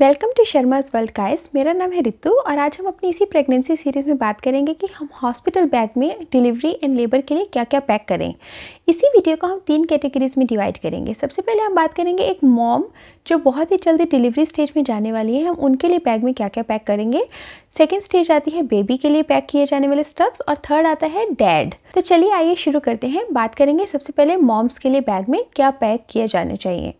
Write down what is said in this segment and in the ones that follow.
welcome to Sharma's world काइस मेरा नाम है रितु और आज हम अपनी इसी प्रेगनेंसी सीरीज़ में बात करेंगे कि हम हॉस्पिटल बैग में डिलीवरी एंड लेबर के लिए क्या क्या पैक करें इसी वीडियो को हम तीन कैटेगरीज में डिवाइड करेंगे सबसे पहले हम बात करेंगे एक मॉम जो बहुत ही जल्दी डिलीवरी स्टेज में जाने वाली है हम उनके लिए बैग में क्या क्या पैक करेंगे सेकेंड स्टेज आती है बेबी के लिए पैक किए जाने वाले स्टफ्स और थर्ड आता है डैड तो चलिए आइए शुरू करते हैं बात करेंगे सबसे पहले मॉम्स के लिए बैग में क्या पैक किए जाने चाहिए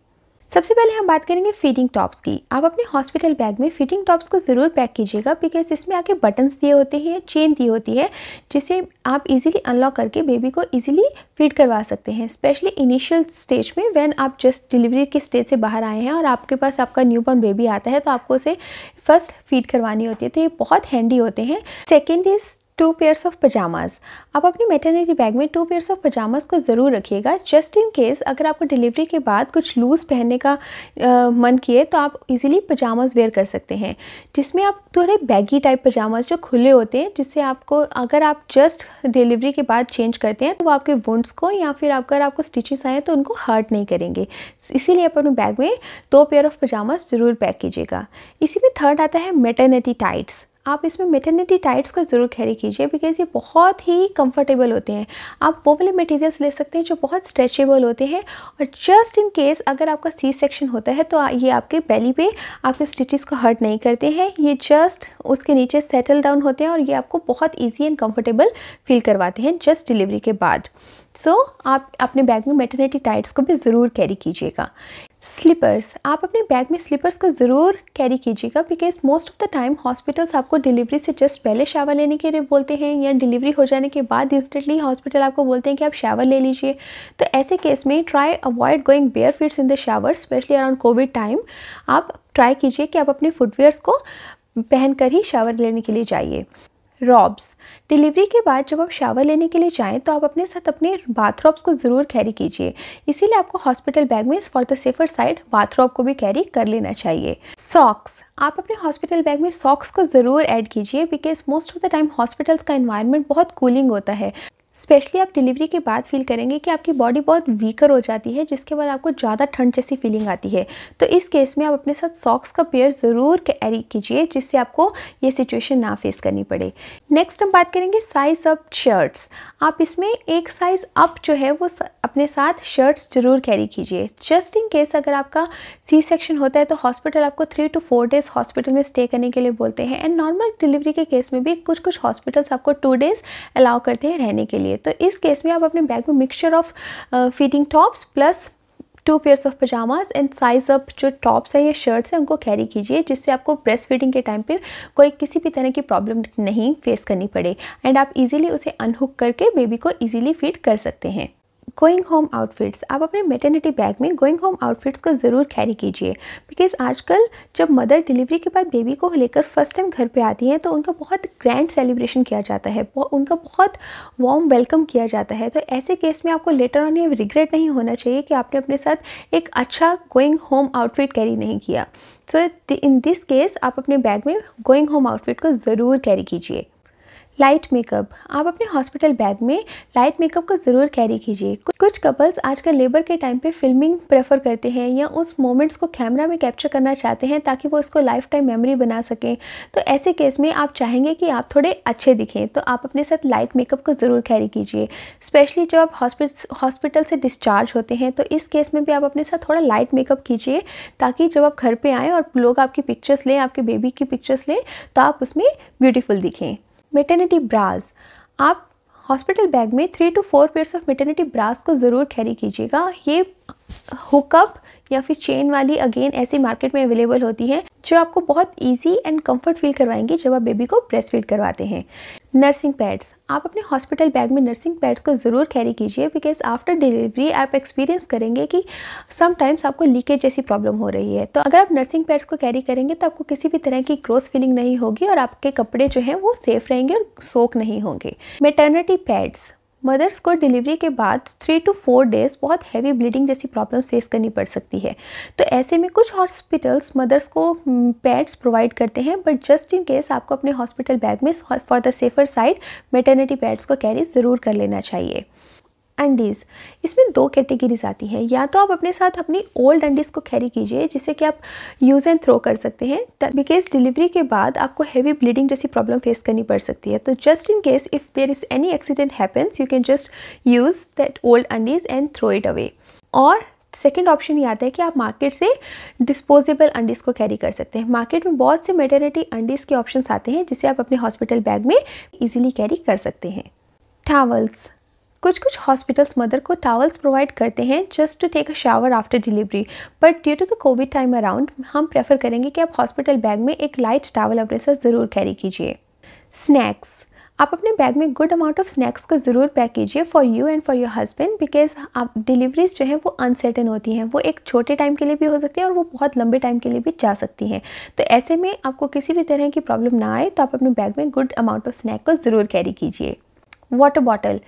सबसे पहले हम बात करेंगे फिटिंग टॉप्स की आप अपने हॉस्पिटल बैग में फिटिंग टॉप्स को ज़रूर पैक कीजिएगा बिकॉज इसमें आके बटन्स दिए होते हैं चेन दी होती है जिसे आप इजीली अनलॉक करके बेबी को इजीली फीड करवा सकते हैं स्पेशली इनिशियल स्टेज में व्हेन आप जस्ट डिलीवरी के स्टेज से बाहर आए हैं और आपके पास आपका न्यू बॉर्न बेबी आता है तो आपको उसे फर्स्ट फीड करवानी होती है तो ये बहुत हैंडी होते हैं second is two pairs of pyjamas आप अपनी मेटर्निटी बैग में टू पेयर्स ऑफ पजामाज़ को ज़रूर रखिएगा जस्ट इन केस अगर आपको डिलीवरी के बाद कुछ लूज़ पहनने का आ, मन किए तो आप इजीली पजामाज़ वेयर कर सकते हैं जिसमें आप थोड़े बैगी टाइप पजामाज़ जो खुले होते हैं जिससे आपको अगर आप जस्ट डिलीवरी के बाद चेंज करते हैं तो वो आपके वुंड्स को या फिर अगर आपको स्टिचेस आए तो उनको हर्ट नहीं करेंगे इसीलिए आप अपने बैग में दो पेयर ऑफ पजामाज़ ज़रूर पैक कीजिएगा इसी में थर्ड आता है मेटर्निटी टाइट्स आप इसमें मेटर्निटी टाइट्स का ज़रूर कैरी कीजिए बिकॉज़ ये बहुत ही कंफर्टेबल होते हैं आप वो वाले मटेरियल्स ले सकते हैं जो बहुत स्ट्रेचेबल होते हैं और जस्ट इन केस अगर आपका सी सेक्शन होता है तो ये आपके बेली पे आपके स्टिचेस को हर्ट नहीं करते हैं ये जस्ट उसके नीचे सेटल डाउन होते हैं और ये आपको बहुत ईजी एंड कम्फर्टेबल फील करवाते हैं जस्ट डिलीवरी के बाद सो so, आप अपने बैग में मेटर्निटी टाइट्स को भी ज़रूर कैरी कीजिएगा स्लीपर्स आप अपने बैग में स्लीपर्स को ज़रूर कैरी कीजिएगा because most of the time hospitals आपको डिलीवरी से जस्ट पहले शावर लेने के लिए बोलते हैं या डिलीवरी हो जाने के बाद इंस्टेंटली हॉस्पिटल आपको बोलते हैं कि आप शावर ले लीजिए तो ऐसे केस में try avoid going bare feet in the shower specially around COVID time आप ट्राई कीजिए कि आप अपने फुटवेयर्स को पहनकर ही शावर लेने के लिए जाइए रॉब्स डिलीवरी के बाद जब आप शावर लेने के लिए जाएं तो आप अपने साथ अपने बाथरॉब्स को ज़रूर कैरी कीजिए इसीलिए आपको हॉस्पिटल बैग में for the safer side bathrobe को भी कैरी कर लेना चाहिए सॉक्स आप अपने हॉस्पिटल बैग में सॉक्स को ज़रूर ऐड कीजिए because most of the time hospitals का इन्वायरमेंट बहुत कूलिंग होता है स्पेशली आप डिलीवरी के बाद फील करेंगे कि आपकी बॉडी बहुत वीकर हो जाती है जिसके बाद आपको ज़्यादा ठंड जैसी फीलिंग आती है तो इस केस में आप अपने साथ सॉक्स का पेयर ज़रूर कैरी कीजिए जिससे आपको ये सिचुएशन ना फेस करनी पड़े नेक्स्ट हम बात करेंगे साइज़ अप शर्ट्स आप इसमें एक साइज़ अप जो है वो अपने साथ शर्ट्स ज़रूर कैरी कीजिए जस्ट इन केस अगर आपका सी सेक्शन होता है तो हॉस्पिटल आपको three two four days hospital में स्टे करने के लिए बोलते हैं एंड नॉर्मल डिलीवरी के केस में भी कुछ कुछ हॉस्पिटल्स आपको टू डेज़ अलाउ करते हैं रहने के लिए लिए तो इस केस में आप अपने बैग में mixture of fitting tops plus two pairs of pyjamas and size up जो टॉप्स हैं या शर्ट्स हैं उनको कैरी कीजिए जिससे आपको ब्रेस्ट फीडिंग के टाइम पे कोई किसी भी तरह की प्रॉब्लम नहीं फेस करनी पड़े एंड आप इजीली उसे अनहुक करके बेबी को इजीली फीड कर सकते हैं गोइंग होम आउटफिट्स आप अपने मेटर्निटी बैग में गोइंग होम आउटफिट्स को ज़रूर कैरी कीजिए बिकॉज आजकल जब मदर डिलीवरी के बाद बेबी को लेकर फर्स्ट टाइम घर पे आती हैं तो उनका बहुत ग्रैंड सेलिब्रेशन किया जाता है उनका बहुत वार्म वेलकम किया जाता है तो ऐसे केस में आपको लेटर ऑन ये रिग्रेट नहीं होना चाहिए कि आपने अपने साथ एक अच्छा गोइंग होम आउटफिट कैरी नहीं किया सो इन दिस केस आप अपने बैग में गोइंग होम आउटफिट को ज़रूर कैरी कीजिए लाइट मेकअप आप अपने हॉस्पिटल बैग में लाइट मेकअप को ज़रूर कैरी कीजिए कुछ कपल्स आजकल लेबर के टाइम पे फिल्मिंग प्रेफर करते हैं या उस मोमेंट्स को कैमरा में कैप्चर करना चाहते हैं ताकि वो उसको लाइफ टाइम मेमोरी बना सकें तो ऐसे केस में आप चाहेंगे कि आप थोड़े अच्छे दिखें तो आप अपने साथ लाइट मेकअप को ज़रूर कैरी कीजिए स्पेशली जब आप हॉस्पिटल से डिस्चार्ज होते हैं तो इस केस में भी आप अपने साथ थोड़ा लाइट मेकअप कीजिए ताकि जब आप घर पर आएँ और लोग आपकी पिक्चर्स लें आपके बेबी की पिक्चर्स लें तो आप उसमें ब्यूटीफुल दिखें मेटर्निटी ब्रास आप हॉस्पिटल बैग में three two four pairs of maternity bras को ज़रूर कैरी कीजिएगा ये हुकअप या फिर चेन वाली अगेन ऐसी मार्केट में अवेलेबल होती है जो आपको बहुत ईजी एंड कंफर्ट फील करवाएंगी जब आप बेबी को ब्रेस्ट फीड करवाते हैं नर्सिंग पैड्स आप अपने हॉस्पिटल बैग में नर्सिंग पैड्स को ज़रूर कैरी कीजिए बिकॉज आफ्टर डिलीवरी आप एक्सपीरियंस करेंगे कि समटाइम्स आपको लीकेज जैसी प्रॉब्लम हो रही है तो अगर आप नर्सिंग पैड्स को कैरी करेंगे तो आपको किसी भी तरह की ग्रोस फीलिंग नहीं होगी और आपके कपड़े जो हैं वो सेफ रहेंगे और सोख नहीं होंगे मेटर्निटी पैड्स मदर्स को डिलीवरी के बाद थ्री टू फोर डेज़ बहुत हैवी ब्लीडिंग जैसी प्रॉब्लम फेस करनी पड़ सकती है तो ऐसे में कुछ हॉस्पिटल्स मदर्स को पैड्स हम्म, प्रोवाइड करते हैं बट जस्ट इन केस आपको अपने हॉस्पिटल बैग में for the safer side maternity pads को कैरी ज़रूर कर लेना चाहिए अंडीज़ इसमें दो कैटेगरीज आती हैं या तो आप अपने साथ अपनी ओल्ड अंडीज़ को कैरी कीजिए जिससे कि आप यूज़ एंड थ्रो कर सकते हैं बिकॉज डिलीवरी के बाद आपको हैवी ब्लीडिंग जैसी प्रॉब्लम फेस करनी पड़ सकती है तो just in case if there is any accident happens you can just use that old undies and throw it away और सेकेंड ऑप्शन ये आता है कि आप मार्केट से डिस्पोजेबल अंडीज़ को कैरी कर सकते हैं मार्केट में बहुत से मेटर्निटी अंडीज़ के ऑप्शन आते हैं जिसे आप अपने हॉस्पिटल बैग में ईजिली कैरी कर सकते हैं टावल्स कुछ कुछ हॉस्पिटल्स मदर को टावल्स प्रोवाइड करते हैं just to take a shower after delivery but due to the COVID time around हम प्रेफर करेंगे कि आप हॉस्पिटल बैग में एक लाइट टावल अपने साथ ज़रूर कैरी कीजिए स्नैक्स आप अपने बैग में गुड अमाउंट ऑफ स्नैक्स को ज़रूर पैक कीजिए for you and for your husband because आप डिलीवरीज जो हैं वो अनसर्टेन होती हैं वो एक छोटे टाइम के लिए भी हो सकती है और वो बहुत लंबे टाइम के लिए भी जा सकती हैं तो ऐसे में आपको किसी भी तरह की प्रॉब्लम ना आए तो आप अपने बैग में गुड अमाउंट ऑफ स्नैक को ज़रूर कैरी कीजिए वाटर बॉटल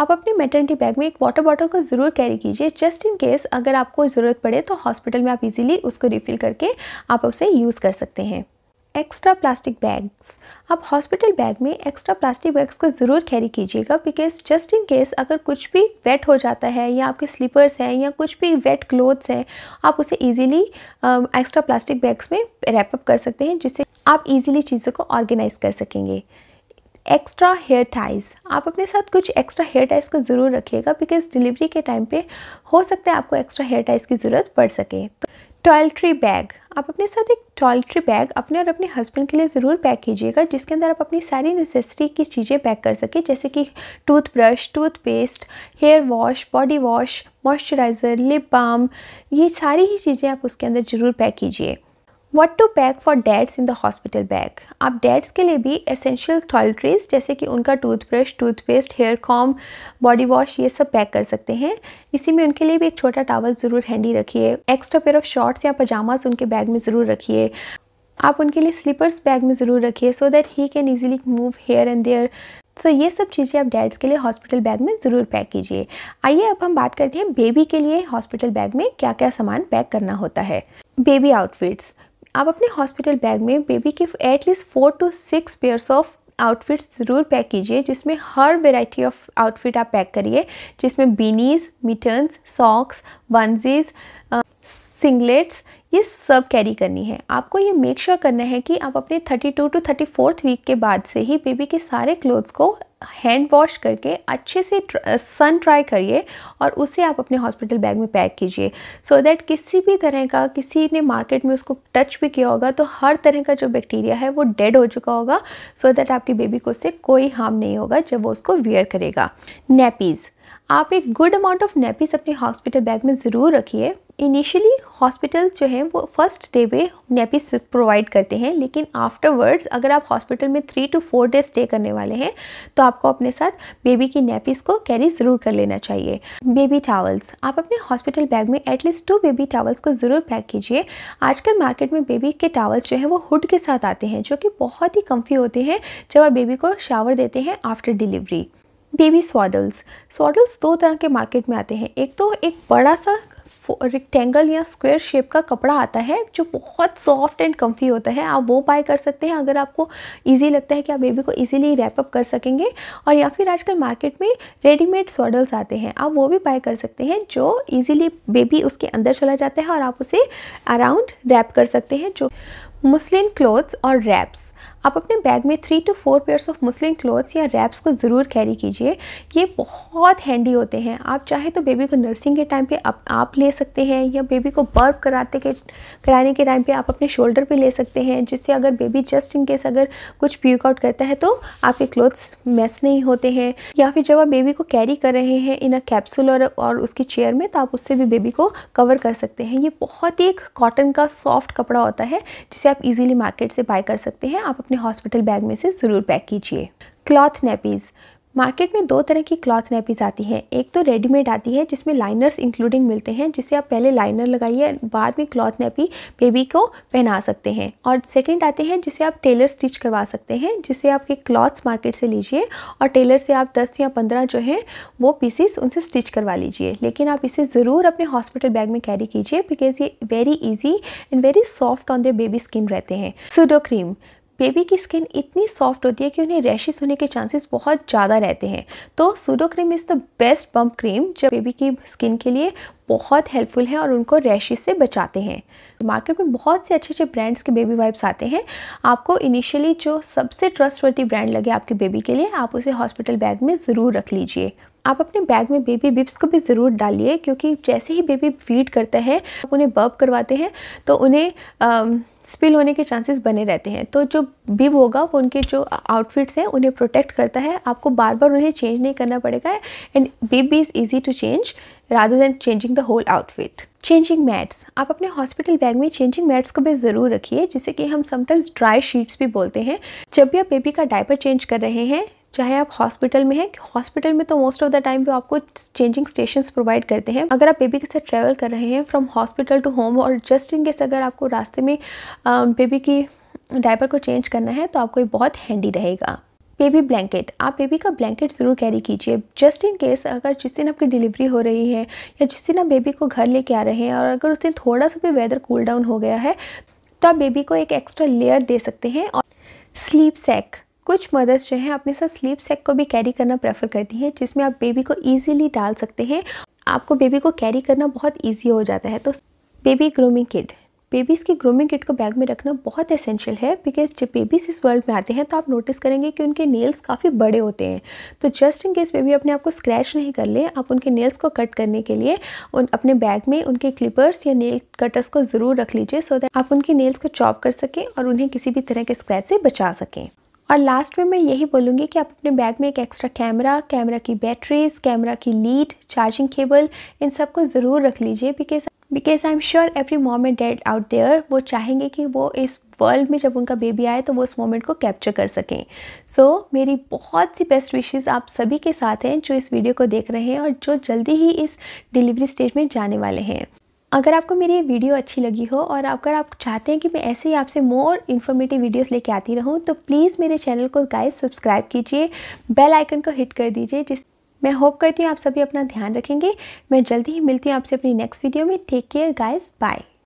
आप अपने मेटर्निटी बैग में एक वाटर बॉटल को ज़रूर कैरी कीजिए जस्ट इन केस अगर आपको ज़रूरत पड़े तो हॉस्पिटल में आप इजीली उसको रिफ़िल करके आप उसे यूज़ कर सकते हैं एक्स्ट्रा प्लास्टिक बैग्स आप हॉस्पिटल बैग में एक्स्ट्रा प्लास्टिक बैग्स को ज़रूर कैरी कीजिएगा बिकॉज जस्ट इन केस अगर कुछ भी वेट हो जाता है या आपके स्लीपर्स हैं या कुछ भी वेट क्लोथ्स हैं आप उसे ईजीली एक्स्ट्रा प्लास्टिक बैग्स में रैपअप कर सकते हैं जिससे आप इजीली चीज़ों को ऑर्गेनाइज कर सकेंगे एक्स्ट्रा हेयर टाइज आप अपने साथ कुछ एक्स्ट्रा हेयर टाइज को ज़रूर रखिएगा बिकॉज डिलीवरी के टाइम पे हो सकता है आपको एक्स्ट्रा हेयर टाइज की ज़रूरत पड़ सके तो टॉयलट्री बैग आप अपने साथ एक टॉयलट्री बैग अपने और अपने हस्बैंड के लिए ज़रूर पैक कीजिएगा जिसके अंदर आप अपनी सारी नेसेसरी की चीज़ें पैक कर सकें जैसे कि toothbrush toothpaste hair wash body wash moisturiser lip balm ये सारी ही चीज़ें आप उसके अंदर ज़रूर पैक कीजिए what to pack for dads in the hospital bag आप डैड्स के लिए भी एसेंशियल टॉयलट्रीज जैसे कि उनका toothbrush toothpaste hair comb body wash ये सब पैक कर सकते हैं इसी में उनके लिए भी एक छोटा टावल ज़रूर हैंडी रखिए एक्स्ट्रा पेयर ऑफ शॉर्ट्स या पजामाज उनके बैग में ज़रूर रखिए आप उनके लिए स्लीपर्स बैग में ज़रूर रखिए so that he can easily move here and there सो ये सब चीज़ें आप डैड्स के लिए हॉस्पिटल बैग में ज़रूर पैक कीजिए आइए अब हम बात करते हैं बेबी के लिए हॉस्पिटल बैग में क्या क्या सामान पैक करना होता है बेबी आउटफिट्स आप अपने हॉस्पिटल बैग में बेबी के at least four two six pairs of outfits ज़रूर पैक कीजिए जिसमें हर वेराइटी ऑफ आउटफिट आप पैक करिए जिसमें beanies mittens socks onesies singlets ये सब कैरी करनी है आपको ये मेक श्योर sure करना है कि आप अपने 32 टू थर्टी फोर्थ वीक के बाद से ही बेबी के सारे क्लोथ्स को हैंड वॉश करके अच्छे से सन ट्राई करिए और उसे आप अपने हॉस्पिटल बैग में पैक कीजिए सो so दैट किसी भी तरह का किसी ने मार्केट में उसको टच भी किया होगा तो हर तरह का जो बैक्टीरिया है वो डेड हो चुका होगा सो so दैट आपकी बेबी को उससे कोई हार्म नहीं होगा जब वो उसको वियर करेगा नैपीज़ आप एक गुड अमाउंट ऑफ नैपीज़ अपने हॉस्पिटल बैग में ज़रूर रखिए इनिशियली हॉस्पिटल जो है वो फर्स्ट डे पे नेपिस प्रोवाइड करते हैं लेकिन आफ्टरवर्ड्स अगर आप हॉस्पिटल में three two four day stay करने वाले हैं तो आपको अपने साथ बेबी की नेपिस को कैरी ज़रूर कर लेना चाहिए बेबी टावल्स आप अपने हॉस्पिटल बैग में एटलीस्ट टू बेबी टावल्स को ज़रूर पैक कीजिए आजकल मार्केट में बेबी के टावल्स जो है वो हुड के साथ आते हैं जो कि बहुत ही कम्फी होते हैं जब आप बेबी को शावर देते हैं after delivery baby swaddles swaddles दो तरह के मार्केट में आते हैं एक तो एक बड़ा सा रेक्टेंगल या स्क्वायर शेप का कपड़ा आता है जो बहुत सॉफ्ट एंड कम्फी होता है आप वो बाय कर सकते हैं अगर आपको ईजी लगता है कि आप बेबी को ईजिली रैपअप कर सकेंगे और या फिर आजकल मार्केट में रेडीमेड सॉडल्स आते हैं आप वो भी बाय कर सकते हैं जो ईजिली बेबी उसके अंदर चला जाता है और आप उसे अराउंड रैप कर सकते हैं जो मुस्लिन क्लोथ्स और रैप्स आप अपने बैग में three two four pairs of muslin clothes या रैप्स को ज़रूर कैरी कीजिए ये बहुत हैंडी होते हैं आप चाहे तो बेबी को नर्सिंग के टाइम पे आप, आप ले सकते हैं या बेबी को बर्व कराते के कराने के टाइम पे आप अपने शोल्डर पे ले सकते हैं जिससे अगर बेबी जस्ट इन केस अगर कुछ प्यूकआउट करता है तो आपके क्लोथ्स मैस नहीं होते हैं या फिर जब आप बेबी को कैरी कर रहे हैं इन अ कैप्सूल और, और उसकी चेयर में तो आप उससे भी बेबी को कवर कर सकते हैं ये बहुत ही एक कॉटन का सॉफ्ट कपड़ा होता है जिसे आप ईजिली मार्केट से बाय कर सकते हैं आप अपने हॉस्पिटल बैग में से ज़रूर पैक कीजिए क्लॉथ नेपीज़ मार्केट में दो तरह की क्लॉथ नेपीज़ आती हैं एक तो रेडीमेड आती है जिसमें लाइनर्स इंक्लूडिंग मिलते हैं जिसे आप पहले लाइनर लगाइए बाद में क्लॉथ नेपी बेबी को पहना सकते हैं और सेकंड आते हैं जिसे आप टेलर स्टिच करवा सकते हैं जिसे आपके क्लॉथ्स मार्केट से लीजिए और टेलर से आप दस या पंद्रह जो है वो पीसीस उनसे स्टिच करवा लीजिए लेकिन आप इसे ज़रूर अपने हॉस्पिटल बैग में कैरी कीजिए बिकॉज ये very easy and very soft on the baby skin रहते हैं सुडो क्रीम बेबी की स्किन इतनी सॉफ्ट होती है कि उन्हें रैशेस होने के चांसेस बहुत ज़्यादा रहते हैं तो Sudocrem is the best bump cream जो बेबी की स्किन के लिए बहुत हेल्पफुल है और उनको रैशेस से बचाते हैं मार्केट में बहुत से अच्छे अच्छे ब्रांड्स के बेबी वाइप्स आते हैं आपको इनिशियली जो सबसे ट्रस्टवर्दी ब्रांड लगे आपके बेबी के लिए आप उसे हॉस्पिटल बैग में ज़रूर रख लीजिए आप अपने बैग में बेबी बिप्स को भी ज़रूर डालिए क्योंकि जैसे ही बेबी फीड करता है आप उन्हें बर्ब करवाते हैं तो उन्हें स्पिल होने के चांसेस बने रहते हैं तो जो बिब होगा वो उनके जो आउटफिट्स हैं उन्हें प्रोटेक्ट करता है आपको बार बार उन्हें चेंज नहीं करना पड़ेगा and bib is easy to change rather than changing the whole outfit changing mats आप अपने हॉस्पिटल बैग में चेंजिंग मैट्स को भी ज़रूर रखिए जिसे कि हम समटाइम्स ड्राई शीट्स भी बोलते हैं जब भी आप बेबी का डायपर चेंज कर रहे हैं चाहे आप हॉस्पिटल में हैं हॉस्पिटल में तो मोस्ट ऑफ द टाइम वो आपको चेंजिंग स्टेशन प्रोवाइड करते हैं अगर आप बेबी के साथ ट्रैवल कर रहे हैं फ्रॉम हॉस्पिटल टू होम और जस्ट इन केस अगर आपको रास्ते में बेबी की डायपर को चेंज करना है तो आपको ये बहुत हैंडी रहेगा बेबी ब्लैंकेट आप बेबी का ब्लैंकेट ज़रूर कैरी कीजिए जस्ट इन केस अगर जिस दिन आपकी डिलीवरी हो रही है या जिस दिन आप बेबी को घर लेके आ रहे हैं और अगर उस दिन थोड़ा सा भी वेदर कूल डाउन हो गया है तो आप बेबी को एक एक्स्ट्रा लेयर दे सकते हैं और स्लीप सैक कुछ मदर्स जो हैं अपने साथ स्लीप सेक को भी कैरी करना प्रेफर करती हैं जिसमें आप बेबी को ईजिली डाल सकते हैं आपको बेबी को कैरी करना बहुत ईजी हो जाता है तो बेबी ग्रूमिंग किट बेबीज़ की ग्रूमिंग किट को बैग में रखना बहुत एसेंशियल है बिकॉज जब बेबीज इस वर्ल्ड में आते हैं तो आप नोटिस करेंगे कि उनके नेल्स काफ़ी बड़े होते हैं तो जस्ट इन केस बेबी अपने आप को स्क्रैच नहीं कर ले आप उनके नेल्स को कट करने के लिए उन अपने बैग में उनके क्लिपर्स या नेल कटर्स को ज़रूर रख लीजिए सो दैट आप उनके नेल्स को चॉप कर सकें और उन्हें किसी भी तरह के स्क्रैच से बचा सकें और लास्ट में मैं यही बोलूँगी कि आप अपने बैग में एक एक्स्ट्रा कैमरा कैमरा की बैटरीज कैमरा की लीड चार्जिंग केबल इन सब को ज़रूर रख लीजिए because because I am sure every mom and dad out there वो चाहेंगे कि वो इस वर्ल्ड में जब उनका बेबी आए तो वो उस मोमेंट को कैप्चर कर सकें सो so, मेरी बहुत सी बेस्ट विशेज़ आप सभी के साथ हैं जो इस वीडियो को देख रहे हैं और जो जल्दी ही इस डिलीवरी स्टेज में जाने वाले हैं अगर आपको मेरी ये वीडियो अच्छी लगी हो और अगर आप चाहते हैं कि मैं ऐसे ही आपसे मोर इन्फॉर्मेटिव वीडियोस लेके आती रहूं तो प्लीज़ मेरे चैनल को गाइस सब्सक्राइब कीजिए बेल आइकन को हिट कर दीजिए जिस मैं होप करती हूँ आप सभी अपना ध्यान रखेंगे मैं जल्दी ही मिलती हूँ आपसे अपनी नेक्स्ट वीडियो में टेक केयर गाइज बाय